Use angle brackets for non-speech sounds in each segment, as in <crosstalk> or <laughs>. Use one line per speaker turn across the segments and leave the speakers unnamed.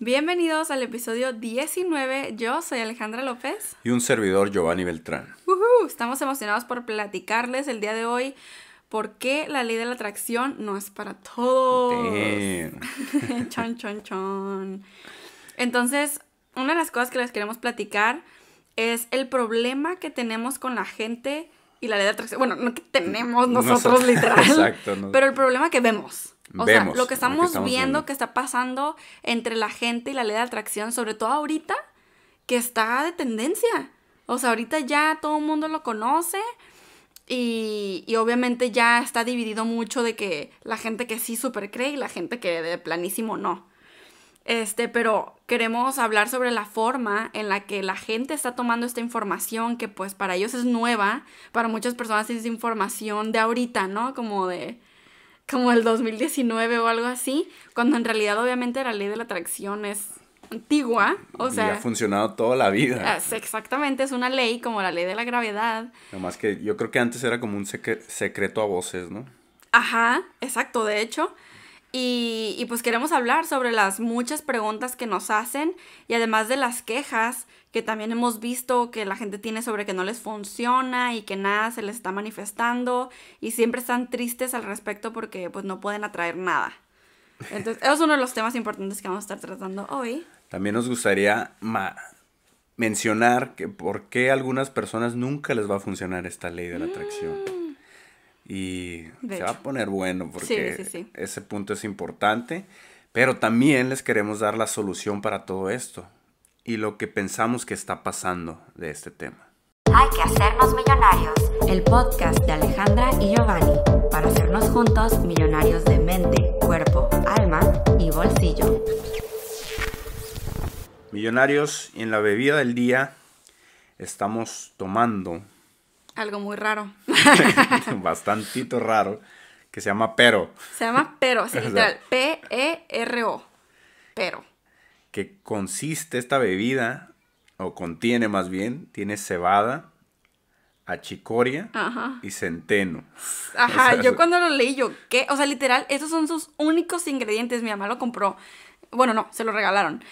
Bienvenidos al episodio 19. Yo soy Alejandra López.
Y un servidor, Giovanni Beltrán.
Estamos emocionados por platicarles el día de hoy por qué la ley de la atracción no es para todos. <laughs> chon, chon, chon. Entonces, una de las cosas que les queremos platicar es el problema que tenemos con la gente y la ley de la atracción. Bueno, no que tenemos nosotros, literal. <laughs> Exacto. Pero el problema que vemos. O sea, lo que estamos, viendo, que está pasando entre la gente y la ley de atracción, sobre todo ahorita, que está de tendencia. O sea, ahorita ya todo el mundo lo conoce y, obviamente ya está dividido mucho de que la gente que sí super cree y la gente que de planísimo no. Este, pero queremos hablar sobre la forma en la que la gente está tomando esta información que pues para ellos es nueva, para muchas personas es información de ahorita, ¿no? Como de como el 2019 o algo así, cuando en realidad obviamente la ley de la atracción es antigua, o y ha
funcionado toda la vida.
Ah, exactamente, es una ley como la ley de la gravedad.
Nomás que yo creo que antes era como un secreto a voces, ¿no?
Ajá, exacto, de hecho. Y, y pues queremos hablar sobre las muchas preguntas que nos hacen y además de las quejas que también hemos visto que la gente tiene sobre que no les funciona y que nada se les está manifestando y siempre están tristes al respecto porque pues no pueden atraer nada. Entonces, eso es uno de los temas importantes que vamos a estar tratando hoy.
También nos gustaría mencionar que por qué a algunas personas nunca les va a funcionar esta ley de la atracción. Mm. Y se va a poner bueno porque ese punto es importante. Pero también les queremos dar la solución para todo esto y lo que pensamos que está pasando de este tema.
Hay que hacernos millonarios, el podcast de Alejandra y Giovanni, para hacernos juntos millonarios de mente, cuerpo, alma y bolsillo.
Millonarios, y en la bebida del día estamos tomando...
Algo muy raro.
<laughs> bastantito raro, que se llama pero.
Se llama pero, <laughs> literal, e P-E-R-O, pero
que consiste esta bebida, o contiene más bien, tiene cebada, achicoria y centeno. <laughs> Ajá, yo cuando
lo leí, yo, ¿qué? O sea, literal, esos son sus únicos ingredientes. Mi mamá lo compró. Bueno, no, se lo regalaron.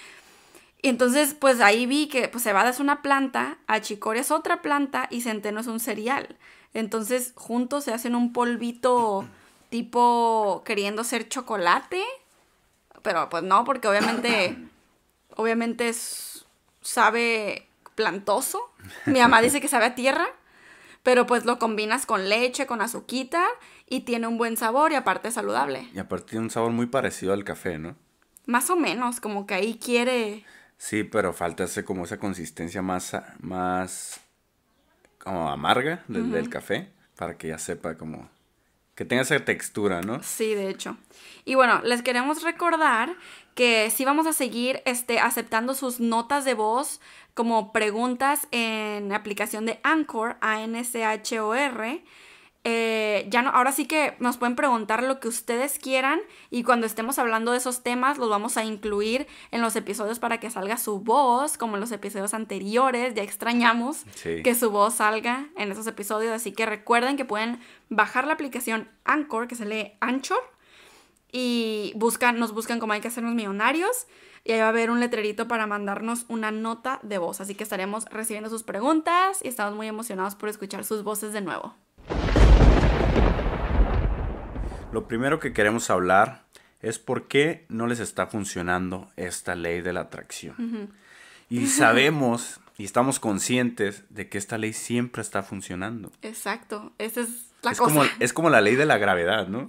Y entonces, pues ahí vi que pues, cebada es una planta, achicoria es otra planta y centeno es un cereal. Entonces, juntos se hacen un polvito tipo queriendo ser chocolate. Pero pues no, porque obviamente <laughs> obviamente es, sabe plantoso. Mi mamá dice que sabe a tierra, pero pues lo combinas con leche, con azuquita y tiene un buen sabor y aparte es saludable.
Y aparte tiene un sabor muy parecido al café, ¿no?
Más o menos, como que ahí quiere...
Sí, pero falta ese, como esa consistencia más, más como amarga del, del café para que ya sepa como que tenga esa textura, ¿no? Sí,
de hecho. Y bueno, les queremos recordar que sí vamos a seguir este, aceptando sus notas de voz como preguntas en aplicación de Anchor, A-N-C-H-O-R. c h o r eh, ya no, ahora sí que nos pueden preguntar lo que ustedes quieran y cuando estemos hablando de esos temas los vamos a incluir en los episodios para que salga su voz, como en los episodios anteriores, ya extrañamos que su voz salga en esos episodios, así que recuerden que pueden bajar la aplicación Anchor, que se lee Anchor, y buscan, nos buscan como hay que hacernos millonarios. Y ahí va a haber un letrerito para mandarnos una nota de voz. Así que estaremos recibiendo sus preguntas y estamos muy emocionados por escuchar sus voces de nuevo.
Lo primero que queremos hablar es por qué no les está funcionando esta ley de la atracción. Y sabemos y estamos conscientes de que esta ley siempre está funcionando.
Exacto, esa es la es Como,
es como la ley de la gravedad, ¿no?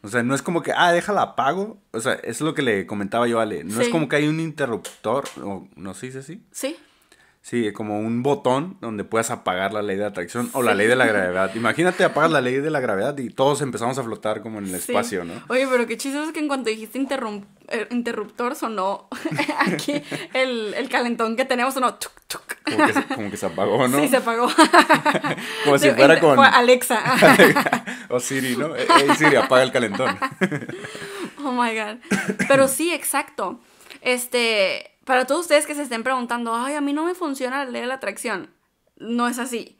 O sea, no es como que, ah, déjala apago. O sea, es lo que le comentaba yo a Ale. No es como que hay un interruptor, o no sé si es así. Sí. Sí, como un botón donde puedas apagar la ley de atracción o la ley de la gravedad. Imagínate apagar la ley de la gravedad y todos empezamos a flotar como en el espacio, ¿no? Oye,
pero qué chiste es que en cuanto dijiste eh, interruptor sonó <laughs> aquí el, el, calentón que tenemos sonó tuc, tuc. Como, que se,
como, que, se apagó, ¿no? Sí, se apagó. <laughs> como si fuera eh, con... Alexa. <laughs> o Siri, ¿no? Hey, eh, Siri, apaga el calentón.
oh, my God. Pero sí, exacto. Este para todos ustedes que se estén preguntando, ay, a mí no me funciona la ley de la atracción, no es así.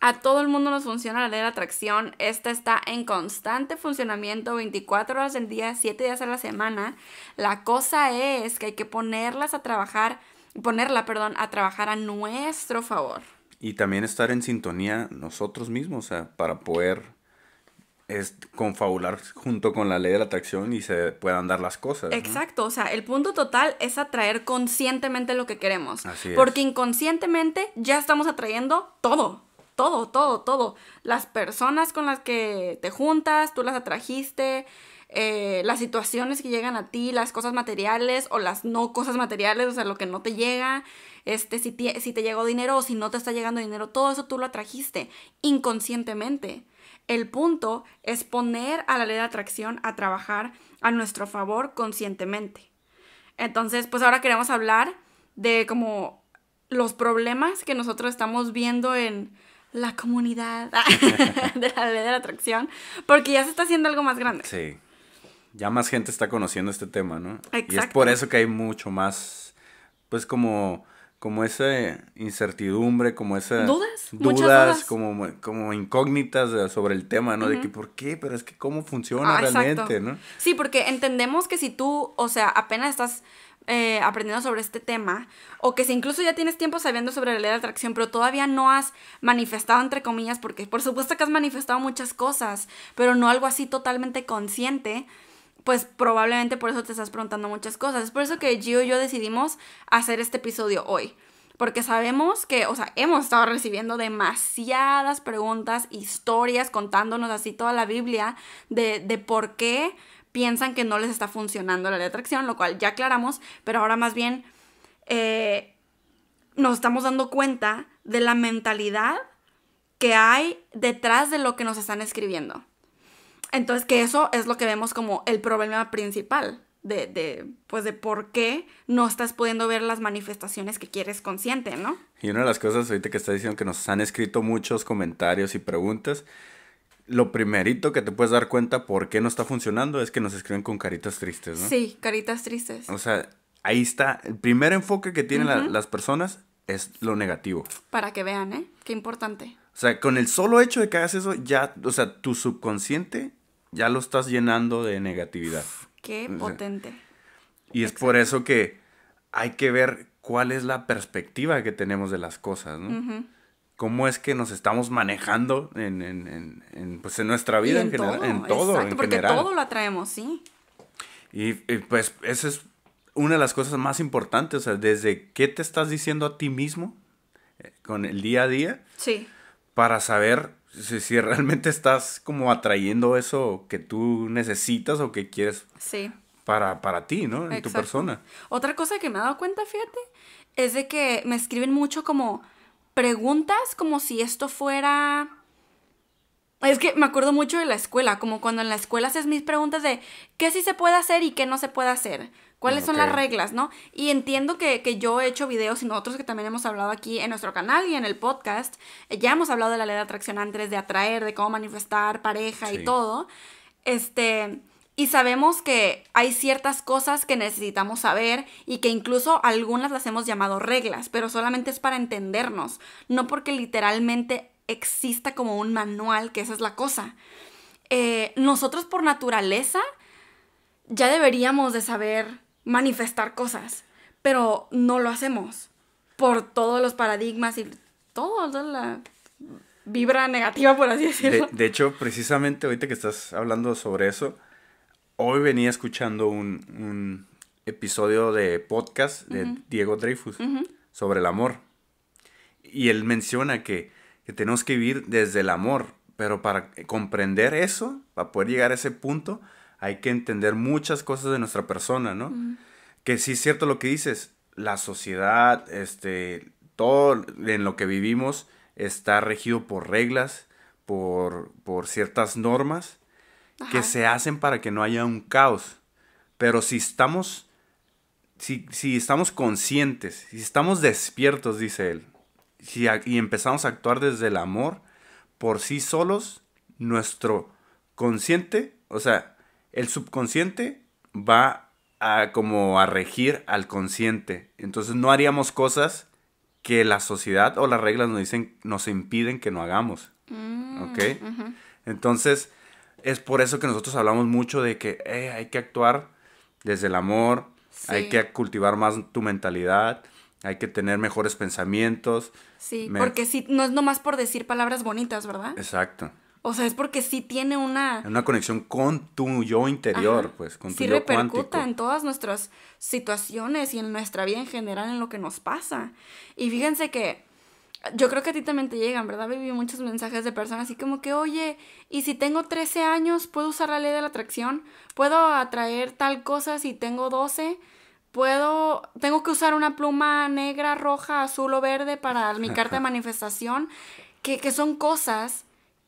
A todo el mundo nos funciona la ley de la atracción. Esta está en constante funcionamiento 24 horas del día, 7 días a la semana. La cosa es que hay que ponerlas a trabajar, ponerla, perdón, a trabajar a nuestro favor.
Y también estar en sintonía nosotros mismos, o sea, para poder es confabular junto con la ley de la atracción y se puedan dar las cosas. Exacto,
o sea, el punto total es atraer conscientemente lo que queremos. Así es. Porque inconscientemente ya estamos atrayendo todo, todo, todo, todo. Las personas con las que te juntas, tú las atrajiste, eh, las situaciones que llegan a ti, las cosas materiales o las no cosas materiales, o sea, lo que no te llega, este, si si te llegó dinero o si no te está llegando dinero, todo eso tú lo atrajiste inconscientemente. El punto es poner a la ley de atracción a trabajar a nuestro favor conscientemente. Entonces, pues ahora queremos hablar de como los problemas que nosotros estamos viendo en la comunidad <laughs> de la ley de atracción, porque ya se está haciendo algo más grande.
Sí. Ya más gente está conociendo este tema, ¿no? Y es por eso que hay mucho más, pues como como esa incertidumbre, como esas ¿Dudas? Como, como incógnitas eh, sobre el tema, ¿no? De que, ¿por qué? Pero es que, ¿cómo funciona ah, realmente, no?
Sí, porque entendemos que si tú, o sea, apenas estás eh, aprendiendo sobre este tema, o que si incluso ya tienes tiempo sabiendo sobre la ley de atracción, pero todavía no has manifestado, entre comillas, porque por supuesto que has manifestado muchas cosas, pero no algo así totalmente consciente, pues probablemente por eso te estás preguntando muchas cosas. Es por eso que Gio y yo decidimos hacer este episodio hoy. Porque sabemos que, o sea, hemos estado recibiendo demasiadas preguntas, historias, contándonos así toda la Biblia de, por qué piensan que no les está funcionando la atracción, lo cual ya aclaramos, pero ahora más bien eh, nos estamos dando cuenta de la mentalidad que hay detrás de lo que nos están escribiendo. Entonces, que eso es lo que vemos como el problema principal de, de, pues de por qué no estás pudiendo ver las manifestaciones que quieres consciente, ¿no?
Y una de las cosas ahorita que está diciendo que nos han escrito muchos comentarios y preguntas, lo primerito que te puedes dar cuenta por qué no está funcionando es que nos escriben con caritas tristes, ¿no? Sí,
caritas tristes.
O sea, ahí está, el primer enfoque que tienen las personas es lo negativo.
Para que vean, ¿eh? Qué importante.
O sea, con el solo hecho de que hagas eso, ya, o sea, tu subconsciente ya lo estás llenando de negatividad.
Qué potente.
Y es por eso que hay que ver cuál es la perspectiva que tenemos de las cosas, ¿no? Cómo es que nos estamos manejando en, en, en, pues en nuestra vida en, general. Todo, en todo, Exacto, porque todo
lo atraemos, sí.
Y, pues esa es una de las cosas más importantes, o sea, desde qué te estás diciendo a ti mismo eh, con el día a día. Sí. Para saber si, realmente estás como atrayendo eso que tú necesitas o que quieres para, para ti, ¿no? En tu persona.
Otra cosa que me he dado cuenta, fíjate, es de que me escriben mucho como preguntas como si esto fuera... Es que me acuerdo mucho de la escuela, como cuando en la escuela haces mis preguntas de qué sí se puede hacer y qué no se puede hacer. ¿Cuáles son las reglas, no? Y entiendo que, yo he hecho videos y nosotros que también hemos hablado aquí en nuestro canal y en el podcast, eh, ya hemos hablado de la ley de atracción antes, de atraer, de cómo manifestar pareja y todo. Este, y sabemos que hay ciertas cosas que necesitamos saber y que incluso algunas las hemos llamado reglas, pero solamente es para entendernos, no porque literalmente exista como un manual, que esa es la cosa. Eh, nosotros por naturaleza ya deberíamos de saber manifestar cosas, pero no lo hacemos por todos los paradigmas y toda la vibra negativa, por así decirlo.
De, hecho, precisamente ahorita que estás hablando sobre eso, hoy venía escuchando un, episodio de podcast de Diego Dreyfus sobre el amor. Y él menciona que, que, tenemos que vivir desde el amor, pero para comprender eso, para poder llegar a ese punto, hay que entender muchas cosas de nuestra persona, ¿no? Que sí es cierto lo que dices, la sociedad, este, todo en lo que vivimos está regido por reglas, por, por ciertas normas que se hacen para que no haya un caos. Pero si estamos, si, estamos conscientes, si estamos despiertos, dice él, si y empezamos a actuar desde el amor, por sí solos, nuestro consciente, o sea, el subconsciente va a como a regir al consciente. Entonces no haríamos cosas que la sociedad o las reglas nos dicen, nos impiden que no hagamos. Mm, ¿Ok? Entonces, es por eso que nosotros hablamos mucho de que eh, hay que actuar desde el amor, hay que cultivar más tu mentalidad, hay que tener mejores pensamientos.
Sí, porque si, no es nomás por decir palabras bonitas, ¿verdad? Exacto. O sea, es porque sí tiene una...
Una conexión con tu yo interior, pues, con tu sí yo repercuta en
todas nuestras situaciones y en nuestra vida en general, en lo que nos pasa. Y fíjense que eh, yo creo que a ti también te llegan, ¿verdad? Viví muchos mensajes de personas así como que, oye, ¿y si tengo 13 años, puedo usar la ley de la atracción? ¿Puedo atraer tal cosa si tengo 12? puedo, tengo que usar una pluma negra, roja, azul o verde para mi carta de <laughs> manifestación, que, que son cosas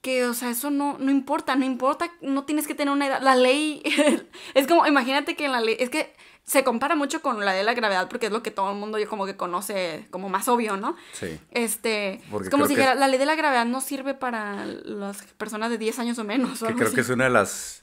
que, o sea, eso no, importa, no importa, no tienes que tener una edad. La ley, <laughs> es como, imagínate que la ley, es que se compara mucho con la de la gravedad porque es lo que todo el mundo yo como que conoce como más obvio, ¿no? Sí. Este, es como si dijera, la ley de la gravedad no sirve para las personas de 10 años o menos. que creo que es
una de las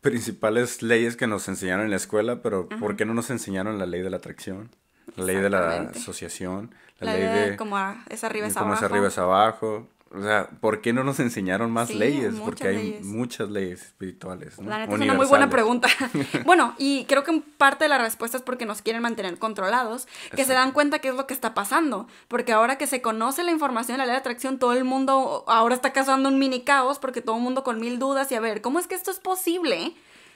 principales leyes que nos enseñaron en la escuela, pero ¿por qué no nos enseñaron la ley de la atracción? La ley de la asociación, la, ley de, como es arriba es como es arriba es abajo, o sea, ¿por qué no nos enseñaron más leyes? Porque hay muchas leyes espirituales. ¿no? es una muy buena pregunta.
<laughs> <laughs> bueno, y creo que parte de la respuesta es porque nos quieren mantener controlados, que se dan cuenta qué es lo que está pasando. Porque ahora que se conoce la información de la ley de atracción, todo el mundo ahora está causando un mini caos porque todo el mundo con mil dudas y a ver, ¿cómo es que esto es posible?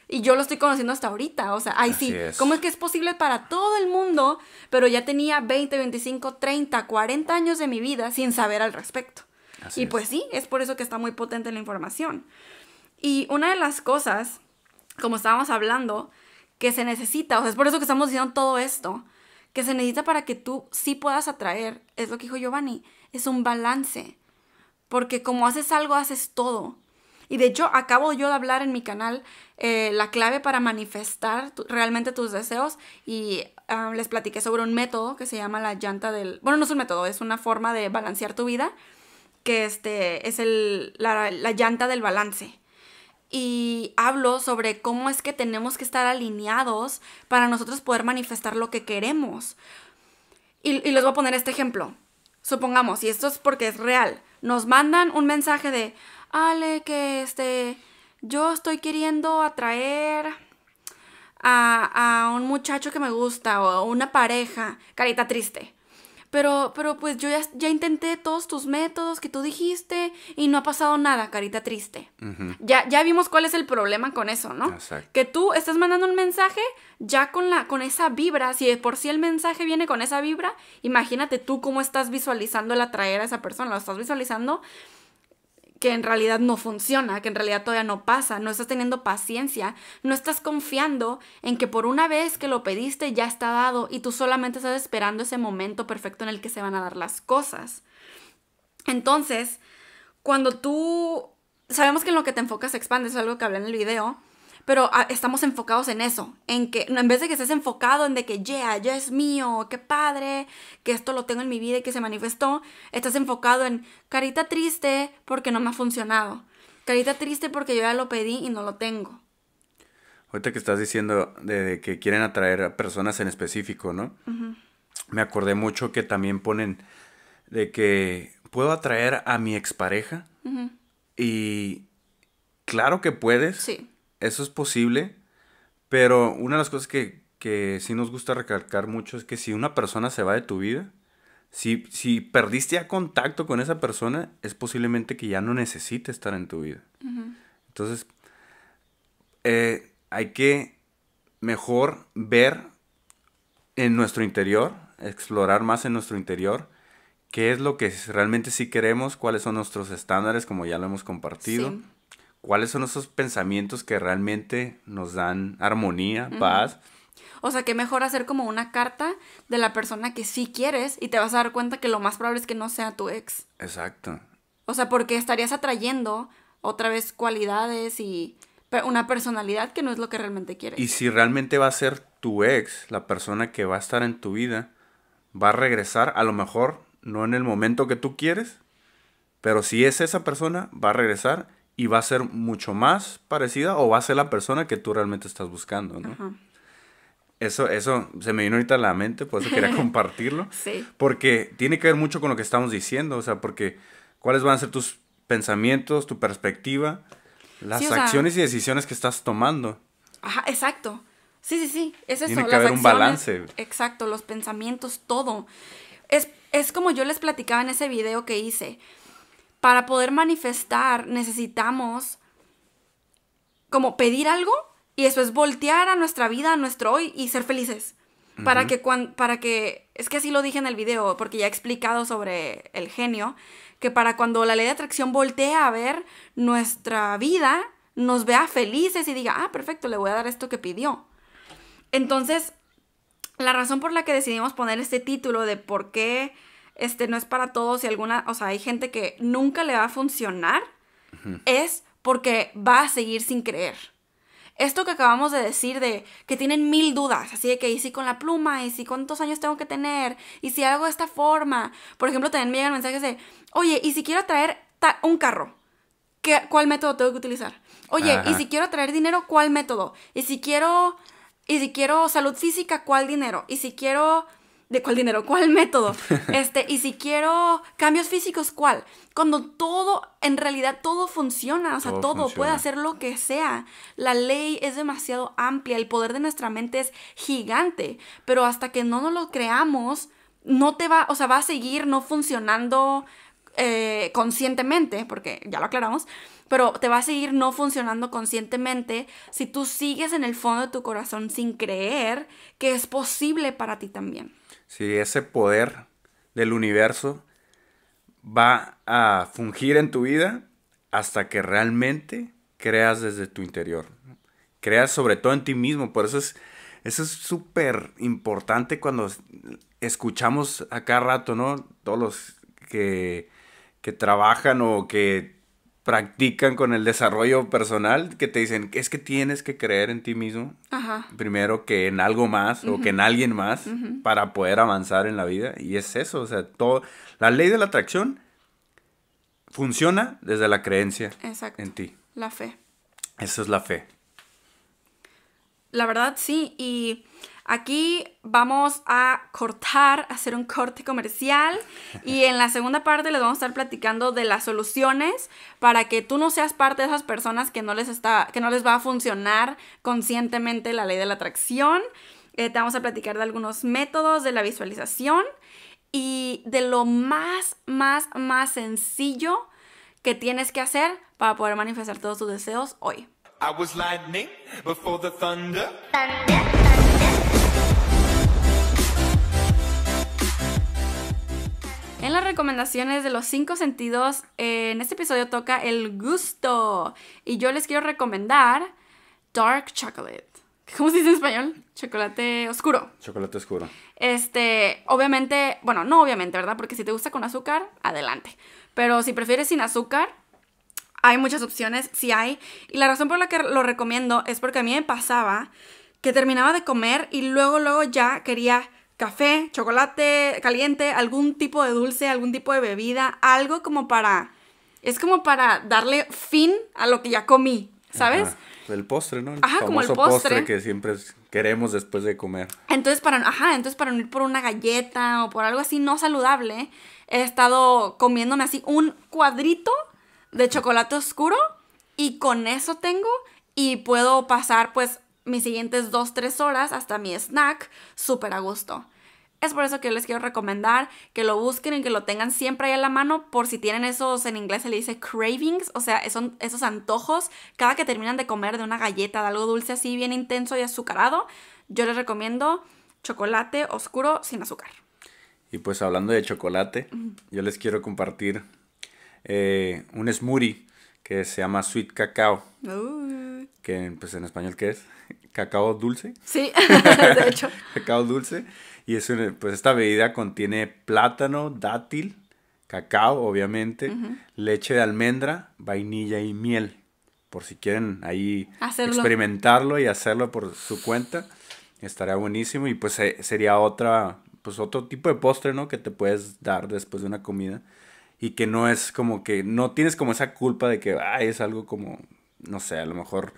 Y yo lo estoy conociendo hasta ahorita. O sea, ay, sí. ¿Cómo es que es posible para todo el mundo? Pero ya tenía 20, 25, 30, 40 años de mi vida sin saber al respecto y pues sí, es por eso que está muy potente la información. Y una de las cosas, como estábamos hablando, que se necesita, o sea, es por eso que estamos diciendo todo esto, que se necesita para que tú sí puedas atraer, es lo que dijo Giovanni, es un balance. Porque como haces algo, haces todo. Y de hecho, acabo yo de hablar en mi canal eh, la clave para manifestar realmente tus deseos y ah, les platiqué sobre un método que se llama la llanta del... Bueno, no es un método, es una forma de balancear tu vida que este, es la, llanta del balance. Y hablo sobre cómo es que tenemos que estar alineados para nosotros poder manifestar lo que queremos. Y, les voy a poner este ejemplo. Supongamos, y esto es porque es real, nos mandan un mensaje de, Ale, que este, yo estoy queriendo atraer a, a, un muchacho que me gusta o una pareja, carita triste pero, pero pues yo ya, intenté todos tus métodos que tú dijiste y no ha pasado nada, carita triste. ya, ya vimos cuál es el problema con eso, ¿no? Que tú estás mandando un mensaje ya con, la, con esa vibra, si de por sí el mensaje viene con esa vibra, imagínate tú cómo estás visualizando el atraer a esa persona, lo estás visualizando que en realidad no funciona, que en realidad todavía no pasa, no estás teniendo paciencia, no estás confiando en que por una vez que lo pediste ya está dado y tú solamente estás esperando ese momento perfecto en el que se van a dar las cosas. Entonces, cuando tú sabemos que en lo que te enfocas expandes, es algo que hablé en el video, pero ah, estamos enfocados en eso, en que en vez de que estés enfocado en de que, ya, ya es mío, qué padre, que esto lo tengo en mi vida y que se manifestó, estás enfocado en carita triste porque no me ha funcionado, carita triste porque yo ya lo pedí y no lo tengo.
Ahorita que estás diciendo de, que quieren atraer a personas en específico, ¿no? Me acordé mucho que también ponen de que puedo atraer a mi expareja y claro que puedes. Sí eso es posible, pero una de las cosas que, sí nos gusta recalcar mucho es que si una persona se va de tu vida, si, perdiste ya contacto con esa persona, es posiblemente que ya no necesite estar en tu vida. Entonces, eh, hay que mejor ver en nuestro interior, explorar más en nuestro interior, qué es lo que realmente sí queremos, cuáles son nuestros estándares, como ya lo hemos compartido cuáles son esos pensamientos que realmente nos dan armonía, paz.
O sea, que mejor hacer como una carta de la persona que sí quieres y te vas a dar cuenta que lo más probable es que no sea tu ex.
Exacto.
O sea, porque estarías atrayendo otra vez cualidades y una personalidad que no es lo que realmente quieres. Y
si realmente va a ser tu ex, la persona que va a estar en tu vida, va a regresar a lo mejor no en el momento que tú quieres, pero si es esa persona, va a regresar y va a ser mucho más parecida o va a ser la persona que tú realmente estás buscando, ¿no? Eso, eso se me vino ahorita a la mente, por eso quería <laughs> compartirlo. Porque tiene que ver mucho con lo que estamos diciendo, o sea, porque cuáles van a ser tus pensamientos, tu perspectiva, las acciones y decisiones que estás tomando.
Ajá, exacto. Sí, sí, sí, es Tiene que haber un balance. Exacto, los pensamientos, todo. Es, es como yo les platicaba en ese video que hice para poder manifestar necesitamos como pedir algo y eso es voltear a nuestra vida, a nuestro hoy y ser felices. Para que para que, es que así lo dije en el video, porque ya he explicado sobre el genio, que para cuando la ley de atracción voltea a ver nuestra vida, nos vea felices y diga, ah, perfecto, le voy a dar esto que pidió. Entonces, la razón por la que decidimos poner este título de por qué este no es para todos y alguna, o sea, hay gente que nunca le va a funcionar, es porque va a seguir sin creer. Esto que acabamos de decir de que tienen mil dudas, así de que y si con la pluma, y si cuántos años tengo que tener, y si hago de esta forma. Por ejemplo, también me llegan mensajes de, oye, y si quiero traer un carro, ¿Qué, ¿cuál método tengo que utilizar? Oye, y si quiero traer dinero, ¿cuál método? Y si quiero, y si quiero salud física, ¿cuál dinero? Y si quiero ¿De cuál dinero? ¿Cuál método? <laughs> Este, y si quiero cambios físicos, ¿cuál? Cuando todo, en realidad todo funciona, o sea, todo, puede hacer lo que sea. La ley es demasiado amplia, el poder de nuestra mente es gigante, pero hasta que no nos lo creamos, no te va, o sea, va a seguir no funcionando eh, conscientemente, porque ya lo aclaramos, pero te va a seguir no funcionando conscientemente si tú sigues en el fondo de tu corazón sin creer que es posible para ti también
si ese poder del universo va a fungir en tu vida hasta que realmente creas desde tu interior. Creas sobre todo en ti mismo, por eso es eso es súper importante cuando escuchamos a cada rato, ¿no? Todos los que, que trabajan o que practican con el desarrollo personal, que te dicen que es que tienes que creer en ti mismo, primero que en algo más o que en alguien más para poder avanzar en la vida. Y es eso, o sea, todo, la ley de la atracción funciona desde la creencia Exacto. en ti. La fe. Eso es la fe.
La verdad, sí, y Aquí vamos a cortar, hacer un corte comercial y en la segunda parte les vamos a estar platicando de las soluciones para que tú no seas parte de esas personas que no les, está, que no les va a funcionar conscientemente la ley de la atracción. Eh, te vamos a platicar de algunos métodos de la visualización y de lo más, más, más sencillo que tienes que hacer para poder manifestar todos tus deseos hoy.
I was lightning before the
En las recomendaciones de los cinco sentidos, eh, en este episodio toca el gusto. Y yo les quiero recomendar Dark Chocolate. ¿Cómo se dice en español? Chocolate oscuro.
Chocolate oscuro.
Este, obviamente, bueno, no obviamente, ¿verdad? Porque si te gusta con azúcar, adelante. Pero si prefieres sin azúcar, hay muchas opciones, sí hay. Y la razón por la que lo recomiendo es porque a mí me pasaba que terminaba de comer y luego, luego ya quería café, chocolate caliente, algún tipo de dulce, algún tipo de bebida, algo como para... Es como para darle fin a lo que ya comí, ¿sabes?
El postre, ¿no? ajá, como el postre. postre que siempre queremos después de comer.
Entonces, para, ajá, entonces para no ir por una galleta o por algo así no saludable, he estado comiéndome así un cuadrito de chocolate oscuro y con eso tengo y puedo pasar pues mis siguientes 2-3 horas hasta mi snack súper a gusto. Es por eso que les quiero recomendar que lo busquen y que lo tengan siempre ahí a la mano por si tienen esos, en inglés se le dice cravings, o sea, son esos antojos cada que terminan de comer de una galleta, de algo dulce así bien intenso y azucarado, yo les recomiendo chocolate oscuro sin azúcar.
Y pues hablando de chocolate, yo les quiero compartir eh, un smoothie que se llama Sweet Cacao. Que pues en español qué es? <laughs> Cacao dulce. Sí, <laughs> de hecho. cacao dulce. Y es pues esta bebida contiene plátano, dátil, cacao, obviamente, leche de almendra, vainilla y miel. Por si quieren ahí experimentarlo y hacerlo por su cuenta, estaría buenísimo. Y pues sería otra, pues otro tipo de postre, ¿no? Que te puedes dar después de una comida y que no es como que no tienes como esa culpa de que es algo como, no sé, a lo mejor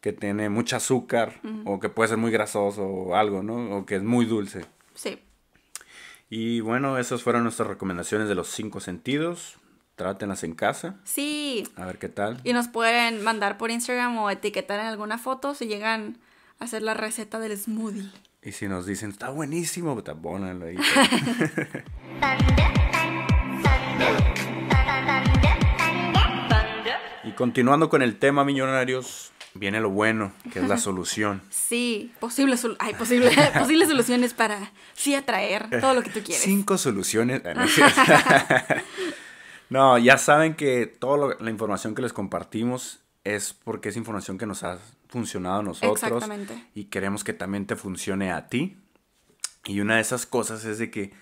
que tiene mucho azúcar o que puede ser muy grasoso o algo, ¿no? O que es muy dulce. Sí. Y bueno, esas fueron nuestras recomendaciones de los cinco sentidos. Trátenlas en casa.
Sí.
A ver qué tal. Y
nos pueden mandar por Instagram o etiquetar en alguna foto si llegan a hacer la receta del smoothie.
Y si nos dicen, está buenísimo, pues ahí. <laughs> <laughs> Y continuando con el tema, millonarios, viene lo bueno, que es la solución.
Sí, hay <laughs> posibles soluciones para sí atraer eh, todo lo que tú quieres. Cinco
soluciones. Eh, <laughs> no, ya saben que toda la información que les compartimos es porque es información que nos ha funcionado a nosotros. Exactamente. Y queremos que también te funcione a ti. Y una de esas cosas es de que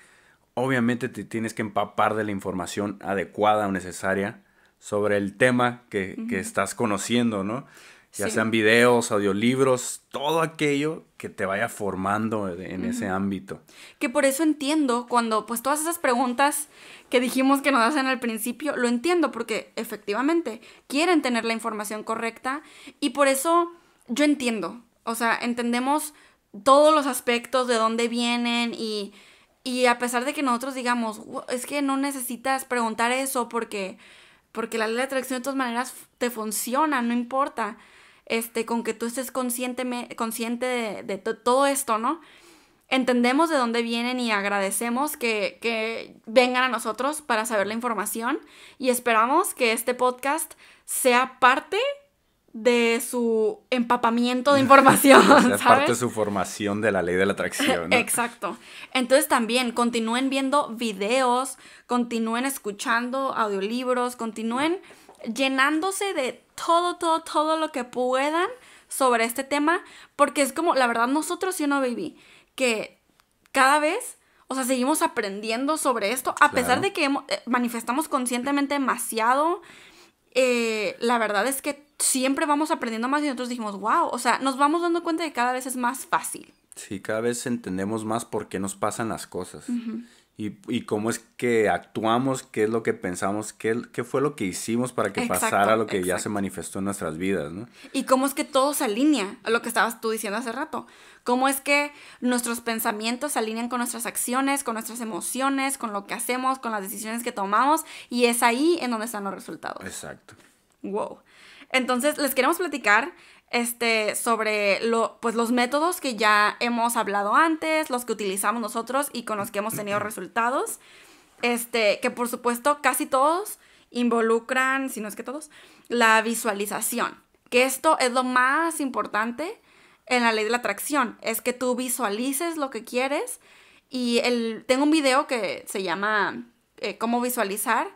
obviamente te tienes que empapar de la información adecuada o necesaria sobre el tema que, estás conociendo, ¿no? Ya sean videos, audiolibros, todo aquello que te vaya formando en ese ámbito.
Que por eso entiendo cuando, pues todas esas preguntas que dijimos que nos hacen al principio, lo entiendo porque efectivamente quieren tener la información correcta y por eso yo entiendo, o sea, entendemos todos los aspectos de dónde vienen y y a pesar de que nosotros digamos, es que no necesitas preguntar eso porque, porque la ley de atracción de todas maneras te funciona, no importa, este, con que tú estés consciente, consciente de, todo esto, ¿no? Entendemos de dónde vienen y agradecemos que, que vengan a nosotros para saber la información y esperamos que este podcast sea parte de su empapamiento de <laughs> información. es parte de su
formación de la ley de la atracción.
Exacto. Entonces también continúen viendo videos, continúen escuchando audiolibros, continúen llenándose de todo, todo, todo lo que puedan sobre este tema, porque es como, la verdad, nosotros si no baby, que cada vez o sea, seguimos aprendiendo sobre esto, a pesar de que eh, manifestamos conscientemente demasiado eh, la verdad es que siempre vamos aprendiendo más y nosotros dijimos, wow, o sea, nos vamos dando cuenta de que cada vez es más fácil.
Sí, cada vez entendemos más por qué nos pasan las cosas. Y, cómo es que actuamos, qué es lo que pensamos, qué, qué fue lo que hicimos para que pasara lo que ya se manifestó en nuestras vidas, ¿no?
Y cómo es que todo se alinea a lo que estabas tú diciendo hace rato. Cómo es que nuestros pensamientos se alinean con nuestras acciones, con nuestras emociones, con lo que hacemos, con las decisiones que tomamos. Y es ahí en donde están los resultados. Exacto. Wow. Entonces, les queremos platicar este, sobre lo, pues los métodos que ya hemos hablado antes, los que utilizamos nosotros y con los que hemos tenido <clears throat> resultados. Este, que por supuesto casi todos involucran, si no es que todos, la visualización. Que esto es lo más importante en la ley de la atracción, es que tú visualices lo que quieres. Y el, tengo un video que se llama eh, Cómo visualizar,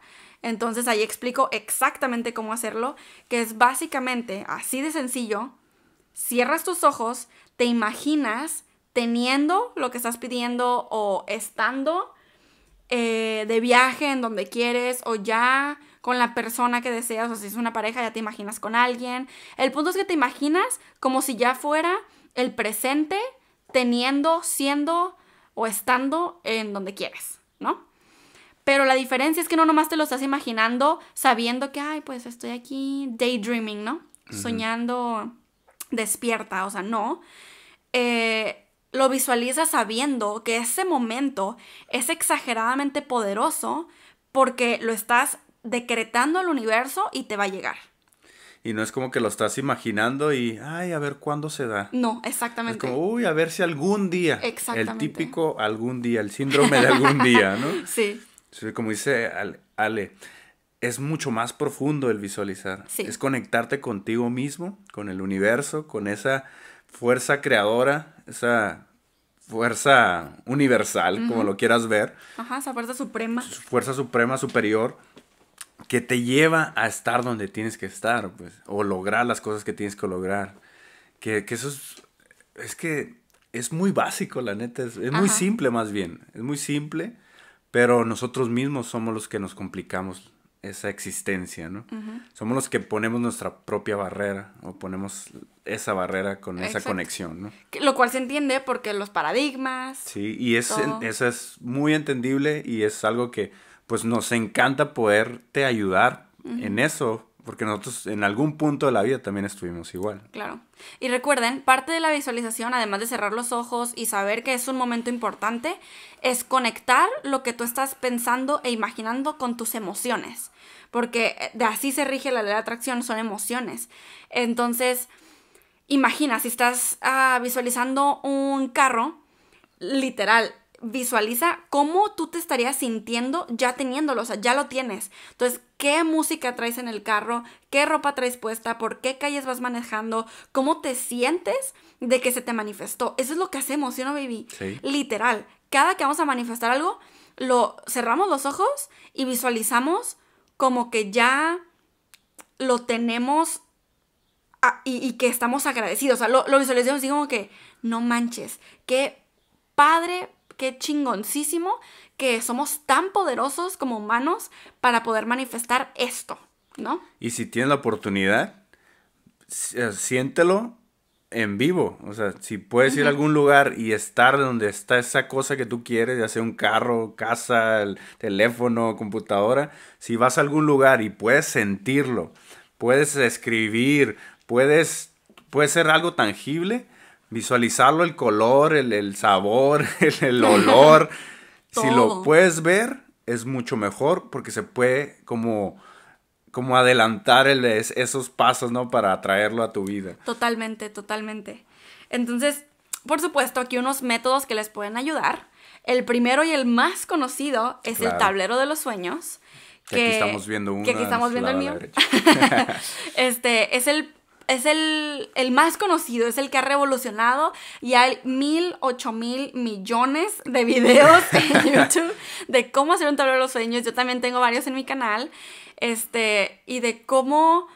entonces ahí explico exactamente cómo hacerlo, que es básicamente así de sencillo. Cierras tus ojos, te imaginas teniendo lo que estás pidiendo o estando eh, de viaje en donde quieres o ya con la persona que deseas o si es una pareja ya te imaginas con alguien. El punto es que te imaginas como si ya fuera el presente teniendo, siendo o estando en donde quieres, ¿no? Pero la diferencia es que no nomás te lo estás imaginando sabiendo que, ay, pues estoy aquí daydreaming, ¿no? Soñando despierta, o sea, no. Eh, lo visualizas sabiendo que ese momento es exageradamente poderoso porque lo estás decretando al universo y te va a llegar.
Y no es como que lo estás imaginando y, ay, a ver cuándo se da.
No, exactamente. Es como, uy,
a ver si algún día. Exactamente. El típico algún día, el síndrome de algún día, ¿no? <laughs> sí. Sí, como dice Ale, es mucho más profundo el visualizar. Es conectarte contigo mismo, con el universo, con esa fuerza creadora, esa fuerza universal, como lo quieras ver.
Ajá, esa fuerza suprema.
Fuerza suprema, superior, que te lleva a estar donde tienes que estar, pues, o lograr las cosas que tienes que lograr. Que, eso es, es que es muy básico, la neta, es muy simple más bien, es muy simple pero nosotros mismos somos los que nos complicamos esa existencia, ¿no? Somos los que ponemos nuestra propia barrera o ponemos esa barrera con esa conexión, ¿no?
Lo cual se entiende porque los paradigmas.
Sí, y es, eso es muy entendible y es algo que pues nos encanta poderte ayudar en eso porque nosotros en algún punto de la vida también estuvimos igual.
Claro. Y recuerden, parte de la visualización, además de cerrar los ojos y saber que es un momento importante, es conectar lo que tú estás pensando e imaginando con tus emociones. Porque eh, de así se rige la ley de atracción, son emociones. Entonces, imagina, si estás ah, visualizando un carro, literal, visualiza cómo tú te estarías sintiendo ya teniéndolo, o sea, ya lo tienes. Entonces, ¿qué música traes en el carro? ¿Qué ropa traes puesta? ¿Por qué calles vas manejando? ¿Cómo te sientes de que se te manifestó? Eso es lo que hacemos, ¿sí no, baby? Literal. Cada que vamos a manifestar algo, lo cerramos los ojos y visualizamos como que ya lo tenemos ah, y, que estamos agradecidos. O sea, lo, lo visualizamos y como que, no manches, qué padre qué chingoncísimo que somos tan poderosos como humanos para poder manifestar esto, ¿no?
Y si tienes la oportunidad, eh, siéntelo en vivo. O sea, si puedes ir a algún lugar y estar donde está esa cosa que tú quieres, ya sea un carro, casa, el teléfono, computadora, si vas a algún lugar y puedes sentirlo, puedes escribir, puedes, puede ser algo tangible, Visualizarlo, el color, el, sabor, <laughs> el, olor. <laughs> si lo puedes ver, es mucho mejor porque se puede como, como adelantar esos pasos, ¿no? Para atraerlo a tu vida.
Totalmente, totalmente. Entonces, por supuesto, aquí unos métodos que les pueden ayudar. El primero y el más conocido es el tablero de los sueños. Que, que, aquí estamos viendo uno. Que aquí estamos viendo el mío.
<laughs>
este, es el es el, el, más conocido, es el que ha revolucionado y hay mil, ocho mil millones de videos en <laughs> YouTube de cómo hacer un tablero de los sueños. Yo también tengo varios en mi canal. Este, y de cómo,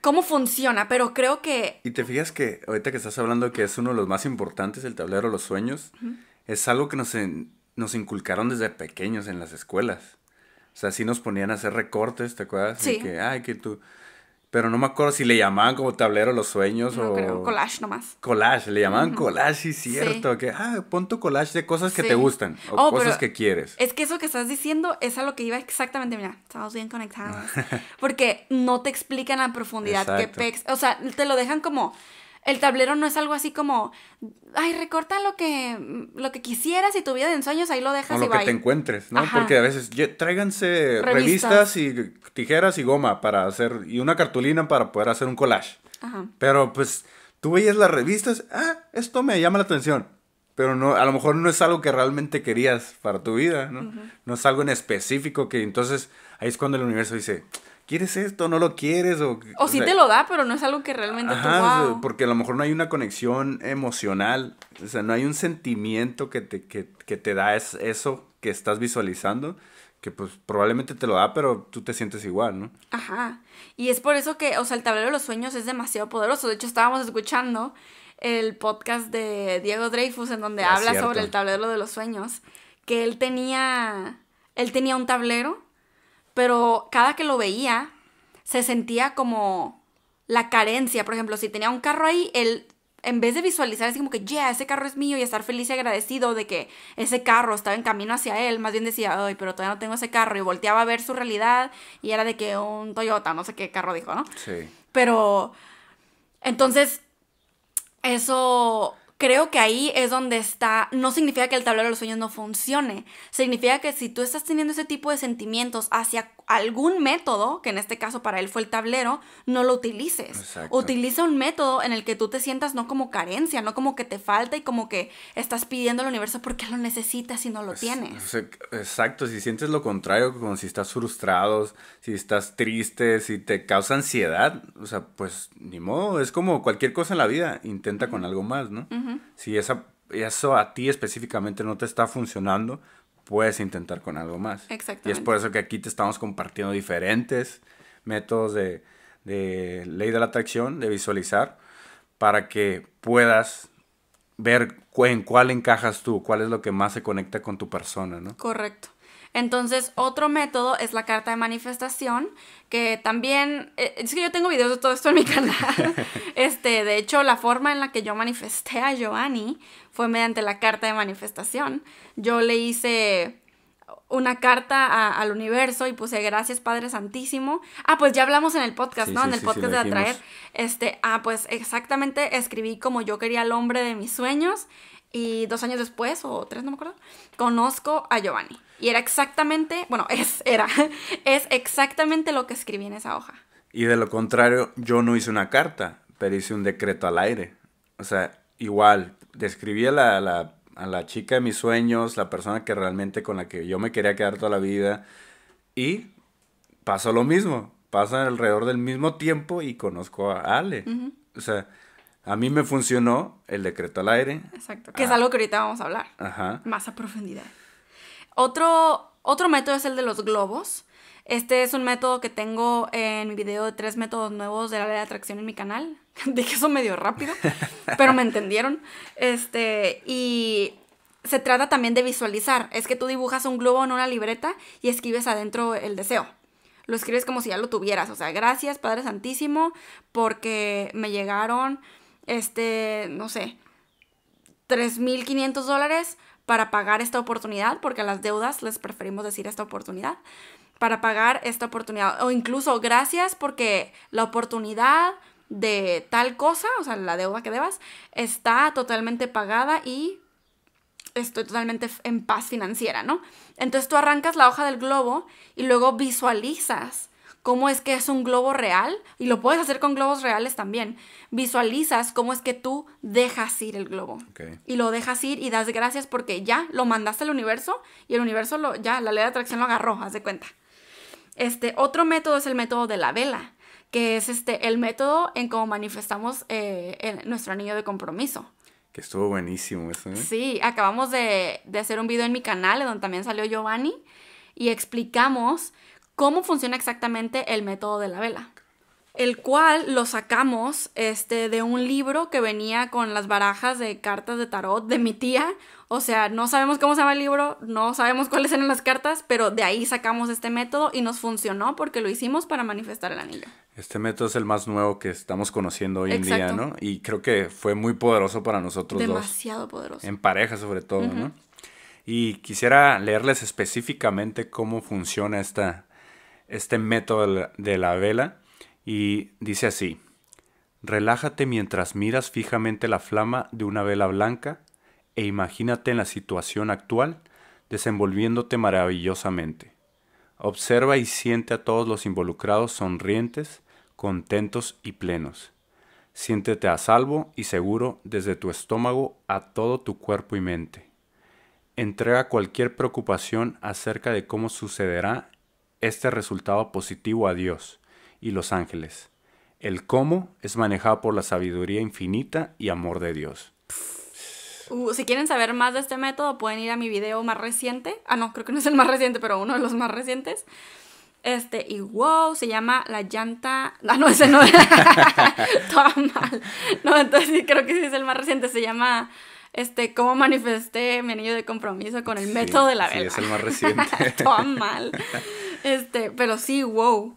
cómo funciona, pero creo que...
Y te fijas que ahorita que estás hablando que es uno de los más importantes, el tablero de los sueños, es algo que nos, nos inculcaron desde pequeños en las escuelas. O sea, sí nos ponían a hacer recortes, ¿te acuerdas? Sí. que, ay, que tú pero no me acuerdo si le llamaban como tablero los sueños no, o. Creo. collage nomás. Collage, le llamaban collage, sí, cierto. Que, ah, pon tu collage de cosas que te gustan o oh, cosas que quieres. Es
que eso que estás diciendo es a lo que iba exactamente. Mira, estamos bien conectados. <laughs> Porque no te explican a profundidad qué pex. O sea, te lo dejan como el tablero no es algo así como, ay, recorta lo que, lo que quisieras y tu vida de ensueños, ahí lo dejas o lo que te
encuentres, ¿no? Porque a veces, tráiganse revistas. y tijeras y goma para hacer, y una cartulina para poder hacer un collage. Pero pues, tú veías las revistas, ah, esto me llama la atención. Pero no, a lo mejor no es algo que realmente querías para tu vida, ¿no? No es algo en específico que entonces ahí es cuando el universo dice, ¿quieres esto? ¿No lo quieres? O, o, sí te lo
da, pero no es algo que realmente ajá, tú, wow.
Porque a lo mejor no hay una conexión emocional, o sea, no hay un sentimiento que te, te da es, eso que estás visualizando, que pues probablemente te lo da, pero tú te sientes igual, ¿no?
Ajá. Y es por eso que, o sea, el tablero de los sueños es demasiado poderoso. De hecho, estábamos escuchando el podcast de Diego Dreyfus en donde ah, habla sobre el tablero de los sueños, que él tenía, él tenía un tablero pero cada que lo veía se sentía como la carencia. Por ejemplo, si tenía un carro ahí, él en vez de visualizar así como que, yeah, ese carro es mío y estar feliz y agradecido de que ese carro estaba en camino hacia él, más bien decía, ay, pero todavía no tengo ese carro y volteaba a ver su realidad y era de que un Toyota, no sé qué carro dijo, ¿no? Sí. Pero entonces, eso creo que ahí es donde está, no significa que el tablero de los sueños no funcione, significa que si tú estás teniendo ese tipo de sentimientos hacia algún método, que en este caso para él fue el tablero, no lo utilices. Utiliza un método en el que tú te sientas no como carencia, no como que te falta y como que estás pidiendo al universo porque lo necesitas y no lo tienes.
Exacto, si sientes lo contrario, como si estás frustrado, si estás triste, si te causa ansiedad, o sea, pues ni modo, es como cualquier cosa en la vida, intenta con algo más, ¿no? Si eso a ti específicamente no te está funcionando, puedes intentar con algo más.
Exactamente. Y es por
eso que aquí te estamos compartiendo diferentes métodos de, de ley de la atracción, de visualizar, para que puedas ver en cuál encajas tú, cuál es lo que más se conecta con tu persona, ¿no?
Correcto. Entonces, otro método es la carta de manifestación, que también, eh, es que yo tengo videos de todo esto en mi <laughs> canal. <laughs> este, de hecho, la forma en la que yo manifesté a Giovanni fue mediante la carta de manifestación. Yo le hice una carta al universo y puse gracias Padre Santísimo. Ah, pues ya hablamos en el podcast, ¿no? en el podcast de atraer. Este, ah, pues exactamente escribí como yo quería al hombre de mis sueños y dos años después, o tres, no me acuerdo, conozco a Giovanni. Y era exactamente, bueno, <laughs> es, era, es exactamente lo que escribí en esa hoja.
Y de lo contrario, yo no hice una carta, pero hice un decreto al aire. O sea, igual, describí a la, chica de mis sueños, la persona que realmente con la que yo me quería quedar toda la vida. Y pasó lo mismo. pasa alrededor del mismo tiempo y conozco a Ale. O sea, a mí me funcionó el decreto al aire.
Exacto. Que es ah. algo que ahorita vamos a
hablar.
Más a profundidad. Otro, otro método es el de los globos. Este es un método que tengo en mi video de tres métodos nuevos de la ley de atracción en mi canal. <laughs> Dije eso medio rápido, pero me entendieron. Este, y se trata también de visualizar. Es que tú dibujas un globo en una libreta y escribes adentro el deseo. Lo escribes como si ya lo tuvieras. O sea, gracias Padre Santísimo porque me llegaron, este, no sé, 3.500 dólares para pagar esta oportunidad, porque a las deudas les preferimos decir esta oportunidad, para pagar esta oportunidad. O incluso gracias porque la oportunidad de tal cosa, o sea, la deuda que debas, está totalmente pagada y estoy totalmente en paz financiera, ¿no? Entonces tú arrancas la hoja del globo y luego visualizas cómo es que es un globo real, y lo puedes hacer con globos reales también, visualizas cómo es que tú dejas ir el globo. Y lo dejas ir y das gracias porque ya lo mandaste al universo y el universo lo, ya, la ley de atracción lo agarró, haz de cuenta. Este, otro método es el método de la vela, que es este, el método en cómo manifestamos eh, nuestro anillo de compromiso.
Que estuvo buenísimo eso. ¿eh?
Sí, acabamos de, de hacer un video en mi canal donde también salió Giovanni y explicamos cómo funciona exactamente el método de la vela el cual lo sacamos este, de un libro que venía con las barajas de cartas de tarot de mi tía. O sea, no sabemos cómo se llama el libro, no sabemos cuáles eran las cartas, pero de ahí sacamos este método y nos funcionó porque lo hicimos para manifestar el anillo.
Este método es el más nuevo que estamos conociendo hoy en día, ¿no? Y creo que fue muy poderoso para nosotros Demasiado poderoso. En pareja sobre todo, ¿no? Y quisiera leerles específicamente cómo funciona esta, este método de la vela y dice así, relájate mientras miras fijamente la flama de una vela blanca e imagínate en la situación actual desenvolviéndote maravillosamente. Observa y siente a todos los involucrados sonrientes, contentos y plenos. Siéntete a salvo y seguro desde tu estómago a todo tu cuerpo y mente. Entrega cualquier preocupación acerca de cómo sucederá este resultado positivo a Dios y los ángeles. El cómo es manejado por la sabiduría infinita y amor de Dios.
Uh, si quieren saber más de este método, pueden ir a mi video más reciente. Ah, no, creo que no es el más reciente, pero uno de los más recientes. Este, y wow, se llama La Llanta. Ah, no, ese no. <laughs> Todo mal. No, entonces creo que sí es el más reciente. Se llama este, cómo manifesté mi anillo de compromiso con el método de la
vela. Sí, es el más reciente. <laughs> Todo mal.
Este, pero sí, wow.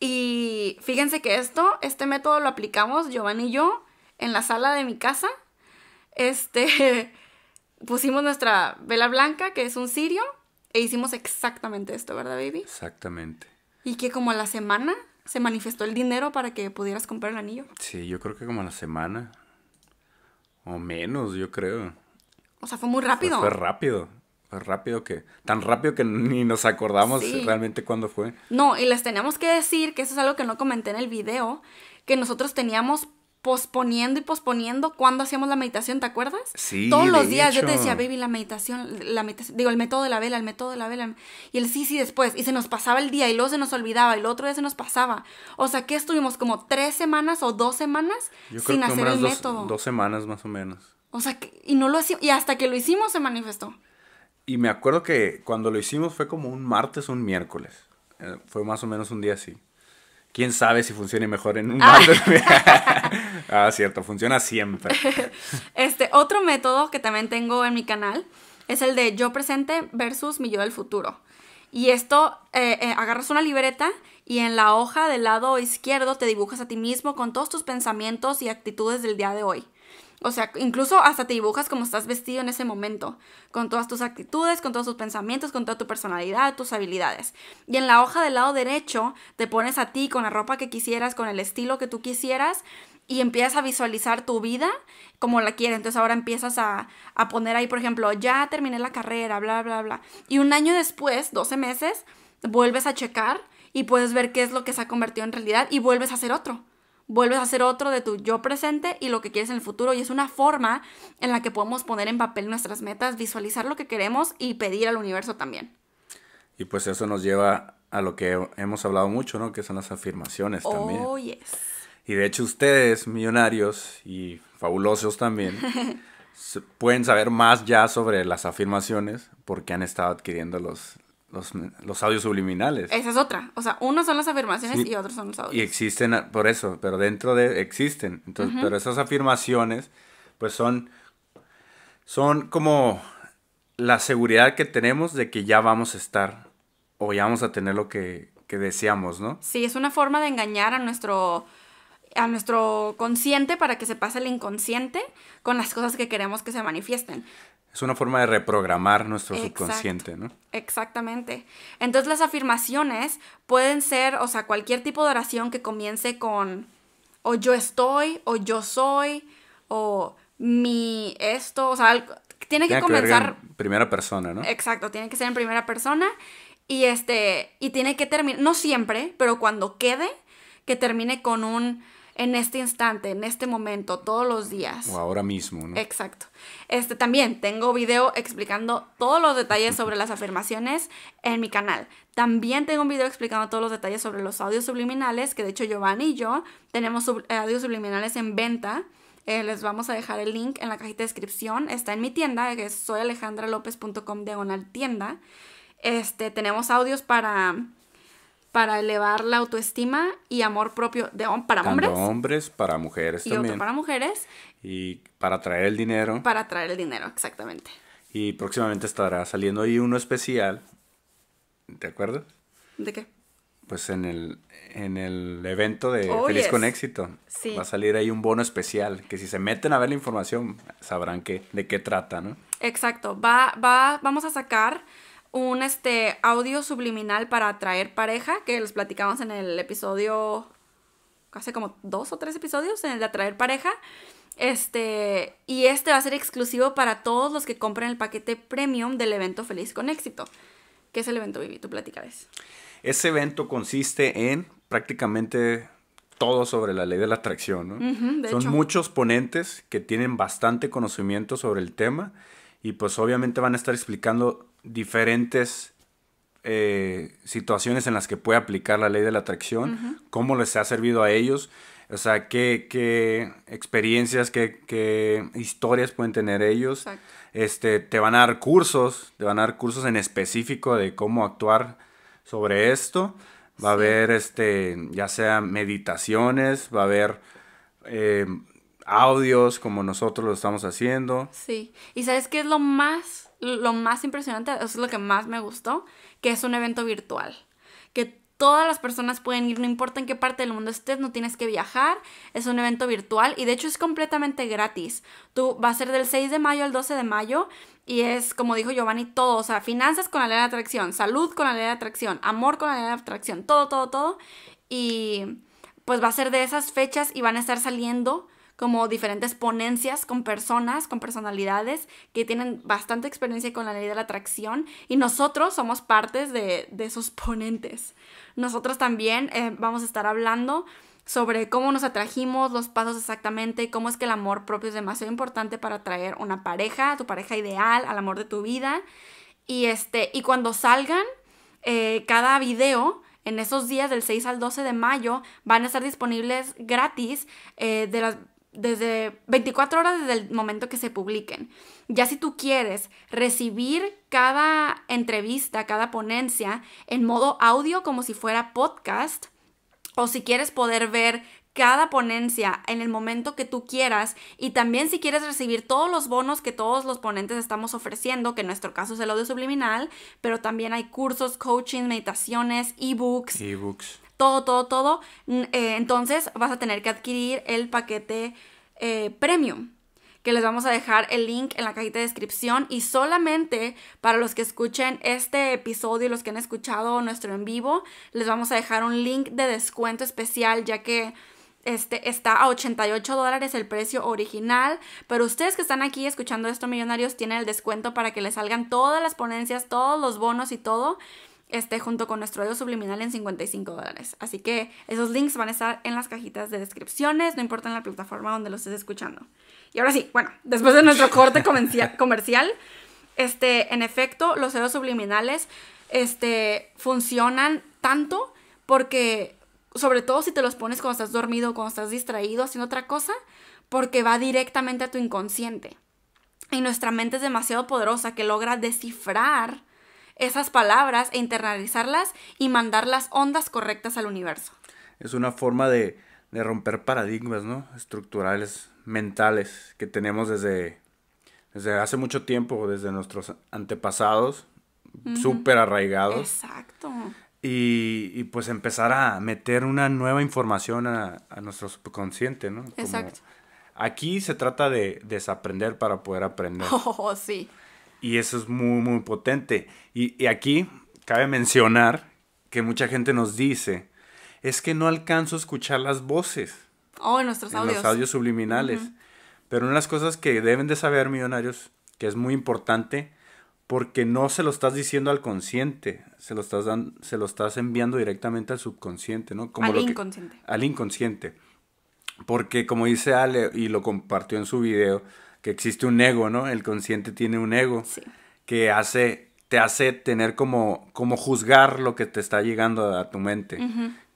Y fíjense que esto, este método lo aplicamos Giovanni y yo en la sala de mi casa. Este, <laughs> pusimos nuestra vela blanca, que es un cirio, e hicimos exactamente esto, ¿verdad, baby?
Exactamente.
Y que como a la semana se manifestó el dinero para que pudieras comprar el anillo.
Sí, yo creo que como a la semana. O menos, yo creo.
O sea, fue muy rápido. fue
rápido rápido que, tan rápido que ni nos acordamos realmente cuándo fue.
No, y les teníamos que decir, que eso es algo que no comenté en el video, que nosotros teníamos posponiendo y posponiendo cuando hacíamos la meditación, ¿te acuerdas? Sí. Todos los días yo te decía, baby, la meditación, la digo, el método de la vela, el método de la vela. Y el sí, sí, después. Y se nos pasaba el día y luego se nos olvidaba y el otro día se nos pasaba. O sea, que estuvimos como tres semanas o dos semanas sin hacer el método. Dos
semanas más o menos.
O sea, y no lo hacíamos, y hasta que lo hicimos se manifestó.
Y me acuerdo que cuando lo hicimos fue como un martes o un miércoles. Eh, fue más o menos un día así. Quién sabe si funciona mejor en un ah. martes. Ah. <laughs> ah, cierto, funciona siempre.
<laughs> Este, otro método que también tengo en mi canal es el de yo presente versus mi yo del futuro. Y esto, eh, eh, agarras una libreta y en la hoja del lado izquierdo te dibujas a ti mismo con todos tus pensamientos y actitudes del día de hoy. O sea, incluso hasta te dibujas como estás vestido en ese momento, con todas tus actitudes, con todos tus pensamientos, con toda tu personalidad, tus habilidades. Y en la hoja del lado derecho te pones a ti con la ropa que quisieras, con el estilo que tú quisieras y empiezas a visualizar tu vida como la quieres. Entonces ahora empiezas a, a poner ahí, por ejemplo, ya terminé la carrera, bla, bla, bla. Y un año después, 12 meses, vuelves a checar y puedes ver qué es lo que se ha convertido en realidad y vuelves a hacer otro vuelves a ser otro de tu yo presente y lo que quieres en el futuro. Y es una forma en la que podemos poner en papel nuestras metas, visualizar lo que queremos y pedir al universo también.
Y pues eso nos lleva a lo que hemos hablado mucho, ¿no? Que son las afirmaciones también. Oh, y de hecho ustedes, millonarios y fabulosos también, <laughs> pueden saber más ya sobre las afirmaciones porque han estado adquiriendo los, los, los, audios subliminales. Esa
es otra. O sea, unos son las afirmaciones y otros son los audios. Y
existen por eso, pero dentro de existen. Entonces, pero esas afirmaciones, pues son, son como la seguridad que tenemos de que ya vamos a estar o ya vamos a tener lo que, que deseamos, ¿no?
Sí, es una forma de engañar a nuestro a nuestro consciente para que se pase el inconsciente con las cosas que queremos que se manifiesten.
Es una forma de reprogramar nuestro subconsciente,
¿no? Exactamente. Entonces las afirmaciones pueden ser, o sea, cualquier tipo de oración que comience con o yo estoy, o yo soy, o mi esto, o sea, tiene que comenzar...
en primera persona, ¿no?
Exacto, tiene que ser en primera persona y este, y tiene que terminar, no siempre, pero cuando quede, que termine con un en este instante, en este momento, todos los días. O
ahora mismo, ¿no?
Exacto. Este, también tengo video explicando todos los detalles sobre las afirmaciones en mi canal. También tengo un video explicando todos los detalles sobre los audios subliminales, que de hecho Giovanni y yo tenemos eh, audios subliminales en venta. Eh, les vamos a dejar el link en la cajita de descripción. Está en mi tienda, que es soyalejandralopez.com diagonal tienda. Este, tenemos audios para para elevar la autoestima y amor propio de para hombres. hombres.
hombres, para mujeres y también. Otro para mujeres. Y para traer el dinero.
Para traer el dinero, exactamente.
Y próximamente estará saliendo ahí uno especial. ¿De acuerdo? ¿De qué? Pues en el, en el evento de oh, Feliz con Éxito. Va a salir ahí un bono especial. Que si se meten a ver la información, sabrán qué, de qué trata, ¿no?
Exacto. Va, va, vamos a sacar un este, audio subliminal para atraer pareja, que les platicamos en el episodio, hace como dos o tres episodios, en el de atraer pareja. Este, y este va a ser exclusivo para todos los que compren el paquete premium del evento Feliz con Éxito. ¿Qué es el evento, Vivi? Tú platicarás.
Ese evento consiste en prácticamente todo sobre la ley de la atracción. Son muchos ponentes que tienen bastante conocimiento sobre el tema y pues obviamente van a estar explicando diferentes eh, situaciones en las que puede aplicar la ley de la atracción, cómo les ha servido a ellos, o sea, qué, experiencias, qué, historias pueden tener ellos. Este, te van a dar cursos, te van a dar cursos en específico de cómo actuar sobre esto. Va a haber, este, ya sea meditaciones, va a haber eh, audios como nosotros lo estamos haciendo.
Sí, y ¿sabes qué es lo más, lo más impresionante? Eso es lo que más me gustó, que es un evento virtual, que todas las personas pueden ir, no importa en qué parte del mundo estés, no tienes que viajar, es un evento virtual y de hecho es completamente gratis. Tú va a ser del 6 de mayo al 12 de mayo y es, como dijo Giovanni, todo, o sea, finanzas con la ley de atracción, salud con la ley de atracción, amor con la ley de atracción, todo, todo, todo. Y pues va a ser de esas fechas y van a estar saliendo como diferentes ponencias con personas, con personalidades que tienen bastante experiencia con la ley de la atracción y nosotros somos partes de, esos <laughs> ponentes. Nosotros también eh, vamos a estar hablando sobre cómo nos atrajimos, los pasos exactamente, cómo es que el amor propio es demasiado importante para atraer una pareja, a tu pareja ideal, al amor de tu vida. Y, este, y cuando salgan, eh, cada video en esos días del 6 al 12 de mayo van a estar disponibles gratis eh, de las desde 24 horas desde el momento que se publiquen. Ya si tú quieres recibir cada entrevista, cada ponencia en modo audio como si fuera podcast, o si quieres poder ver cada ponencia en el momento que tú quieras y también si quieres recibir todos los bonos que todos los ponentes estamos ofreciendo, que en nuestro caso es el audio subliminal, pero también hay cursos, coaching, meditaciones, ebooks. Ebooks todo, todo, todo, mm, eh, entonces vas a tener que adquirir el paquete eh, premium que les vamos a dejar el link en la cajita de descripción y solamente para los que escuchen este episodio y los que han escuchado nuestro en vivo, les vamos a dejar un link de descuento especial ya que este está a 88 dólares el precio original, pero ustedes que están aquí escuchando esto millonarios tienen el descuento para que les salgan todas las ponencias, todos los bonos y todo junto con nuestro audio subliminal en 55 dólares. Así que esos links van a estar en las cajitas de descripciones, no importa en la plataforma donde los estés escuchando. Y ahora sí, bueno, después de nuestro corte <laughs> comercial, este, en efecto, los audios subliminales este, funcionan tanto porque, sobre todo si te los pones cuando estás dormido, cuando estás distraído, haciendo otra cosa, porque va directamente a tu inconsciente. Y nuestra mente es demasiado poderosa que logra descifrar esas palabras e internalizarlas y mandar las ondas correctas al universo.
Es una forma de, de romper paradigmas, ¿no? Estructurales, mentales, que tenemos desde, desde hace mucho tiempo, desde nuestros antepasados, súper arraigados. Exacto. Y, pues empezar a meter una nueva información a, nuestro subconsciente, ¿no? Exacto. Aquí se trata de desaprender para poder aprender. <laughs>
Oh, sí.
Y eso es muy, muy potente. Y, aquí cabe mencionar que mucha gente nos dice, es que no alcanzo a escuchar las voces.
Oh, en nuestros audios. los audios
subliminales. Pero una de las cosas que deben de saber millonarios, que es muy importante, porque no se lo estás diciendo al consciente, se lo estás, se lo estás enviando directamente al subconsciente, ¿no? Como al inconsciente. al inconsciente. Porque como dice Ale, y lo compartió en su video, que existe un ego, ¿no? El consciente tiene un ego que hace, te hace tener como, como juzgar lo que te está llegando a tu mente.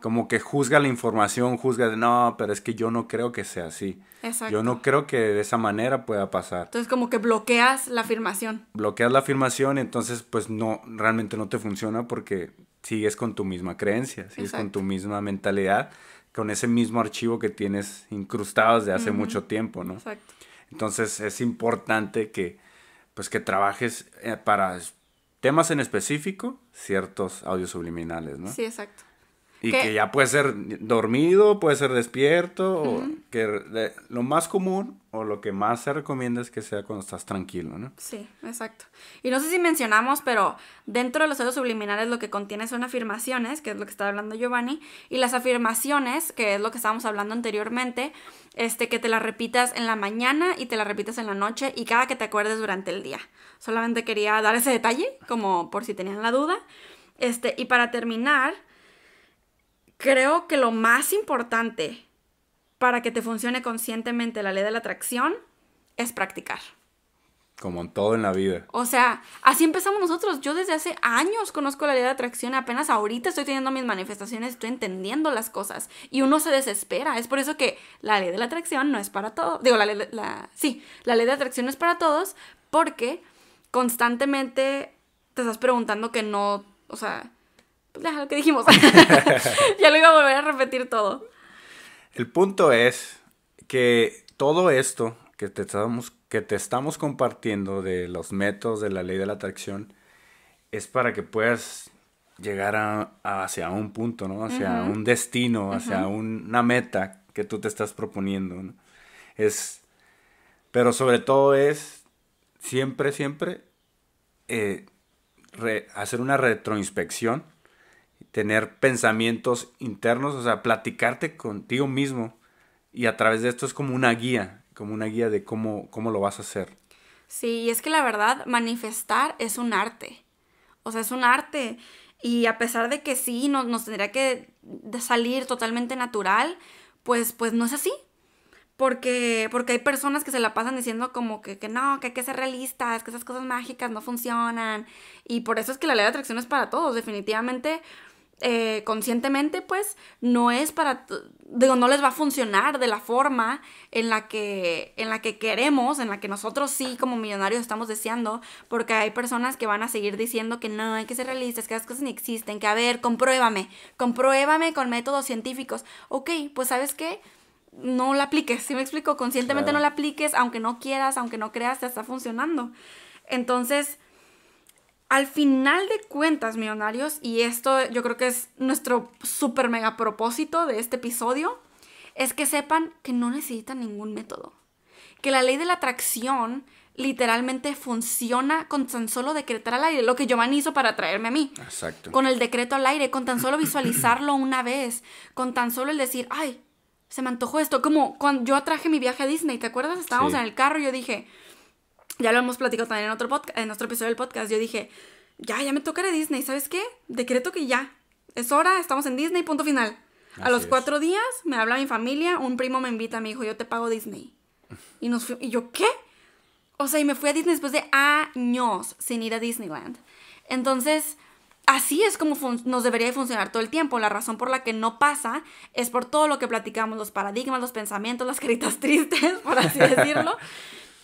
Como que juzga la información, juzga de, no, pero es que yo no creo que sea así. Exacto. Yo no creo que de esa manera pueda pasar.
Entonces como que bloqueas la afirmación.
Bloqueas la afirmación, entonces pues no, realmente no te funciona porque sigues con tu misma creencia, sigues con tu misma mentalidad, con ese mismo archivo que tienes incrustado desde hace mucho tiempo, ¿no? Exacto. Entonces es importante que, pues, que trabajes eh, para temas en específico, ciertos audios subliminales, ¿no? Sí,
exacto. Y que ya
puede ser dormido, puede ser despierto, o que lo más común o lo que más se recomienda es que sea cuando estás tranquilo, ¿no?
Sí, exacto. Y no sé si mencionamos, pero dentro de los celos subliminales lo que contiene son afirmaciones, que es lo que estaba hablando Giovanni, y las afirmaciones, que es lo que estábamos hablando anteriormente, este, que te las repitas en la mañana y te las repitas en la noche y cada que te acuerdes durante el día. Solamente quería dar ese detalle, como por si tenían la duda. Este, y para terminar, creo que lo más importante para que te funcione conscientemente la ley de la atracción es practicar.
Como en todo en la vida.
O sea, así empezamos nosotros. Yo desde hace años conozco la ley de atracción. Apenas ahorita estoy teniendo mis manifestaciones, estoy entendiendo las cosas. Y uno se desespera. Es por eso que la ley de la atracción no es para todos. Digo, la, ley, la sí, la ley de atracción es para todos porque constantemente te estás preguntando que no, o sea, ya, lo que dijimos. <laughs> <laughs> ya lo iba a volver a repetir todo.
El punto es que todo esto que te estamos, que te estamos compartiendo de los métodos de la ley de la atracción es para que puedas llegar a, hacia un punto, ¿no? Hacia un destino, hacia una meta que tú te estás proponiendo, Es, pero sobre todo es siempre, siempre eh, hacer una retroinspección tener pensamientos internos, o sea, platicarte contigo mismo. Y a través de esto es como una guía, como una guía de cómo, cómo lo vas a hacer.
Sí, y es que la verdad, manifestar es un arte. O sea, es un arte. Y a pesar de que sí, nos, nos tendría que salir totalmente natural, pues, pues no es así. Porque, porque hay personas que se la pasan diciendo como que, no, que hay que ser realistas, que esas cosas mágicas no funcionan. Y por eso es que la ley de atracción es para todos, definitivamente. Eh, conscientemente, pues, no es para, digo, no les va a funcionar de la forma en la que, en la que queremos, en la que nosotros sí como millonarios estamos deseando, porque hay personas que van a seguir diciendo que no, hay que ser realistas, que esas cosas ni existen, que a ver, compruébame, compruébame con métodos científicos. Ok, pues, ¿sabes qué? no la apliques, si me explico, conscientemente no la apliques, aunque no quieras, aunque no creas, te está funcionando. Entonces, al final de cuentas, millonarios, y esto yo creo que es nuestro super mega propósito de este episodio, es que sepan que no necesitan ningún método. Que la ley de la atracción literalmente funciona con tan solo decretar al aire, lo que Giovanni hizo para traerme a mí. Exacto. Con el decreto al aire, con tan solo visualizarlo una vez, con tan solo el decir, ay, se me antojó esto. Como cuando yo atraje mi viaje a Disney, ¿te acuerdas? Estábamos en el carro y yo dije, ya lo hemos platicado también en otro, podcast, en otro episodio del podcast, yo dije, ya, ya me toca ir a Disney, ¿sabes qué? Decreto que ya, es hora, estamos en Disney, punto final. a los cuatro días me habla mi familia, un primo me invita, me dijo, yo te pago Disney. Y, nos y yo, ¿qué? O sea, y me fui a Disney después de años sin ir a Disneyland. Entonces, así es como nos debería funcionar todo el tiempo. La razón por la que no pasa es por todo lo que platicamos, los paradigmas, los pensamientos, las caritas <laughs> tristes, por así decirlo.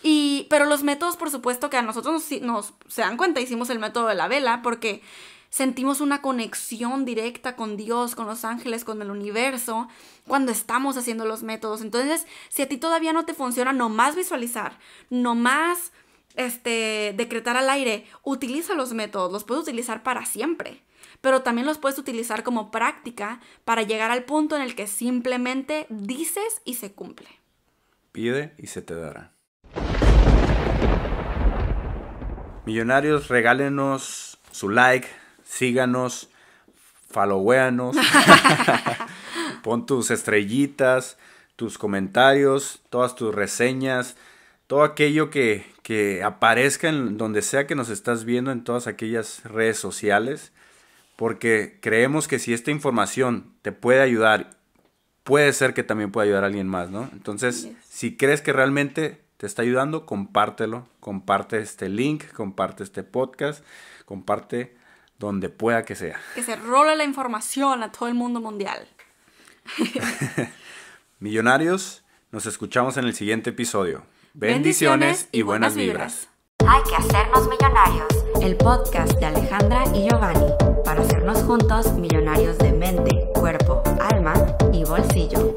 Y, pero los métodos, por supuesto, que a nosotros nos, nos, se dan cuenta, hicimos el método de la vela porque sentimos una conexión directa con Dios, con los ángeles, con el universo, cuando estamos haciendo los métodos. Entonces, si a ti todavía no te funciona nomás visualizar, nomás este, decretar al aire, utiliza los métodos, los puedes utilizar para siempre, pero también los puedes utilizar como práctica para llegar al punto en el que simplemente dices y se cumple.
Pide y se te dará. Millonarios, regálenos su like, síganos, followéanos <laughs> pon tus estrellitas, tus comentarios, todas tus reseñas, todo aquello que, que aparezca en donde sea que nos estás viendo en todas aquellas redes sociales, porque creemos que si esta información te puede ayudar, puede ser que también pueda ayudar a alguien más, ¿no? Entonces, si crees que realmente te está ayudando, compártelo, comparte este link, comparte este podcast, comparte donde pueda que sea.
Que se rola la información a todo el mundo mundial.
<laughs> Millonarios, nos escuchamos en el siguiente episodio. Bendiciones y buenas vibras.
Hay que hacernos millonarios. El podcast de Alejandra y Giovanni para hacernos juntos millonarios de mente, cuerpo, alma y bolsillo.